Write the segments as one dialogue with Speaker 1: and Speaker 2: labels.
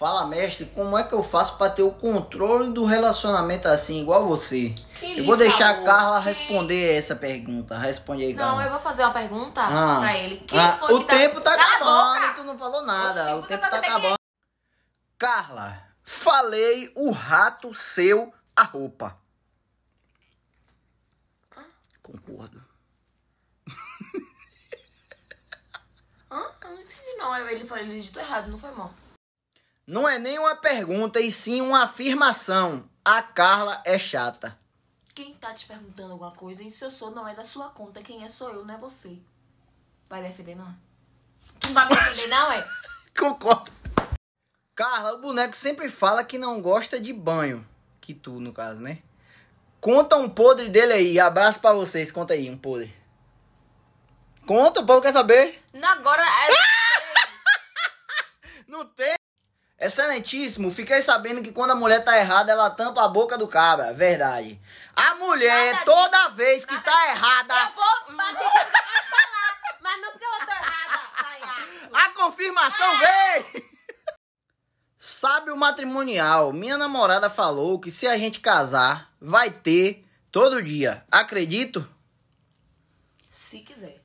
Speaker 1: Fala, mestre, como é que eu faço para ter o controle do relacionamento assim, igual você? eu vou deixar a Carla responder essa pergunta. Responde aí, Carla. Não, eu vou fazer uma pergunta ah. pra ele. Quem ah, foi o que tá- tempo tá, tá acabando e tu não falou nada. o tá tempo tá acabando. Carla, falei o rato seu a roupa. Concordo. Hã? Eu não entendi não. Ele, falou, ele digitou errado, não foi mal. Não é nem uma pergunta, e sim uma afirmação. A Carla é chata. Quem tá te perguntando alguma coisa, e se eu sou, não é da sua conta. Quem é sou eu, não é você. Vai defender, não Tu não vai me defender, não é? Concordo. Carla, o boneco sempre fala que não gosta de banho. Que tu, no caso, né? Conta um podre dele aí. Abraço para vocês. Conta aí, um podre. Conta, o povo quer saber. Não, agora... É... não tem. Excelentíssimo, fiquei sabendo que quando a mulher tá errada, ela tampa a boca do cabra. Verdade. A mulher, nada toda disso, vez que tá disso. errada. Eu vou bater falar, mas não porque eu tô errada. Vai, a confirmação é. veio! Sabe o matrimonial. Minha namorada falou que se a gente casar, vai ter todo dia. Acredito? Se quiser.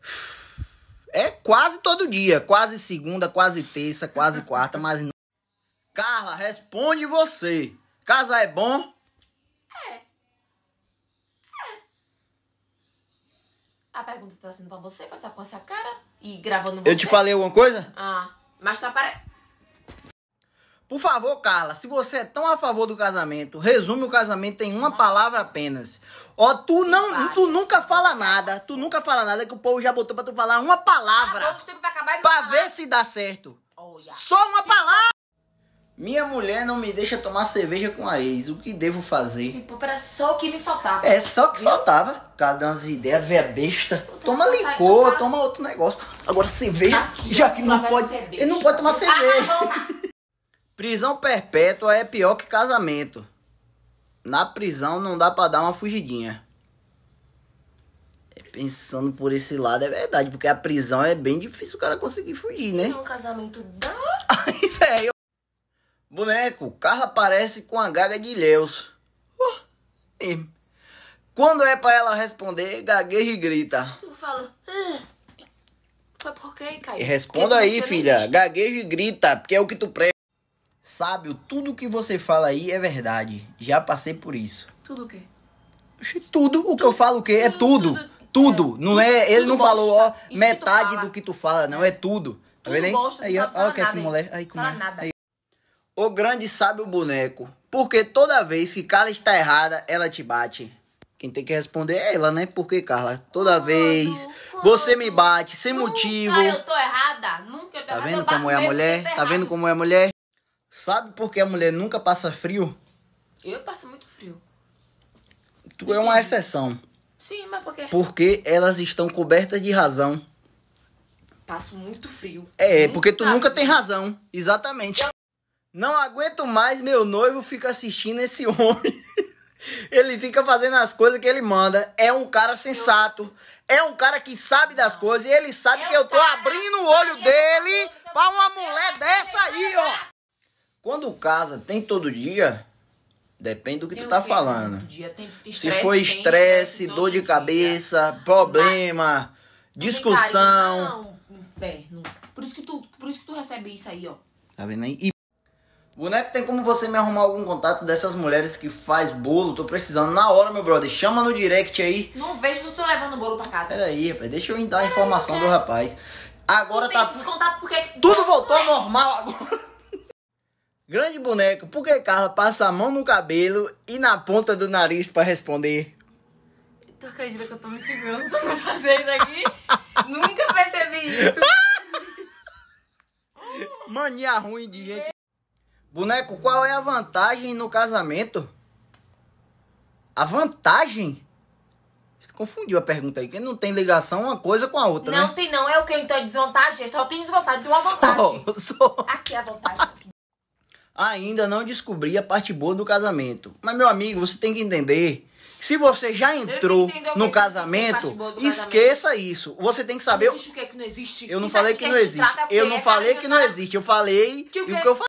Speaker 1: É quase todo dia. Quase segunda, quase terça, quase quarta, mas não responde você. Casar é bom? É. É. A pergunta tá sendo pra você, pra estar tá com essa cara e gravando você. Eu te falei alguma coisa? Ah, mas tá parecendo. Por favor, Carla, se você é tão a favor do casamento, resume o casamento em uma palavra apenas. Ó, oh, tu não, tu nunca fala nada, tu nunca fala nada que o povo já botou para tu falar uma palavra. Ah, para ver se dá certo. Só uma palavra. Minha mulher não me deixa tomar cerveja com a ex. O que devo fazer? Tipo, era só o que me faltava. É, só o que viu? faltava. Cada umas ideias, a besta. Toma licor, toma outro negócio. Agora cerveja, Aqui, já que não pode. Ele não pode tomar ah, cerveja. Ah, prisão perpétua é pior que casamento. Na prisão não dá para dar uma fugidinha. É, pensando por esse lado, é verdade, porque a prisão é bem difícil o cara conseguir fugir, né? um casamento dá Boneco, Carla aparece com a gaga de Ilhéus. Uh, Quando é para ela responder, gagueja e grita. Tu fala. Uh, foi por quê, Caio? Responda aí, filha. Gagueja e grita, porque é o que tu presta. Sábio, tudo que você fala aí é verdade. Já passei por isso. Tudo o quê? Tudo. O que eu falo o quê? é tudo. Tudo. tudo. É, não é, tudo, ele não bosta. falou ó, isso metade que do que tu fala, não. É tudo. Tá vendo aí? Bosta, aí, ó, ó que é que moleque. Aí, como é? Nada. Aí, o grande sábio boneco. Porque toda vez que Carla está errada, ela te bate. Quem tem que responder é ela, né? Porque, Carla, toda quando, vez quando, você me bate sem motivo. motivo. eu tô errada. Nunca eu tô tá Vendo como é a mulher? Tá vendo como é a mulher? Sabe por que a mulher nunca passa frio? Eu passo muito frio. Tu Entendi. é uma exceção. Sim, mas por quê? Porque elas estão cobertas de razão. Passo muito frio. É, porque tu nunca tem razão. Exatamente. Eu... Não aguento mais, meu noivo fica assistindo esse homem. ele fica fazendo as coisas que ele manda. É um cara sensato. É um cara que sabe das coisas. E ele sabe é que eu tô abrindo o olho dele pra uma mulher dessa aí, ó. Quando casa tem todo dia, Depende do que tem tu tá que falando. Dia, tem, Se for estresse, dor de cabeça, problema, Mas, discussão. Não, não, inferno. Por isso que tu, por isso que tu recebe isso aí, ó. Tá vendo aí? E Boneco, tem como você me arrumar algum contato dessas mulheres que faz bolo? Tô precisando na hora, meu brother. Chama no direct aí. Não vejo tu tô levando bolo pra casa. Peraí, rapaz. Deixa eu dar a informação do rapaz. Agora tá. Esses contatos porque... Tudo voltou ao é. normal agora. Grande boneco, por que Carla passa a mão no cabelo e na ponta do nariz para responder? Tu acredita que eu tô me segurando pra não fazer isso aqui? Nunca percebi isso. Mania ruim de gente. Boneco, qual é a vantagem no casamento? A vantagem? Você confundiu a pergunta aí, que não tem ligação uma coisa com a outra, Não né? tem não, é o que? Então é desvantagem? Só tem desvantagem, tem uma vantagem. Sou. Aqui é a vantagem. Ainda não descobri a parte boa do casamento. Mas, meu amigo, você tem que entender se você já entrou no é casamento, esqueça isso. Você tem que saber. Não existe o que é que não existe. Eu não isso falei que, que não é existe. Eu não é falei que não existe. Eu falei que o que, eu falei.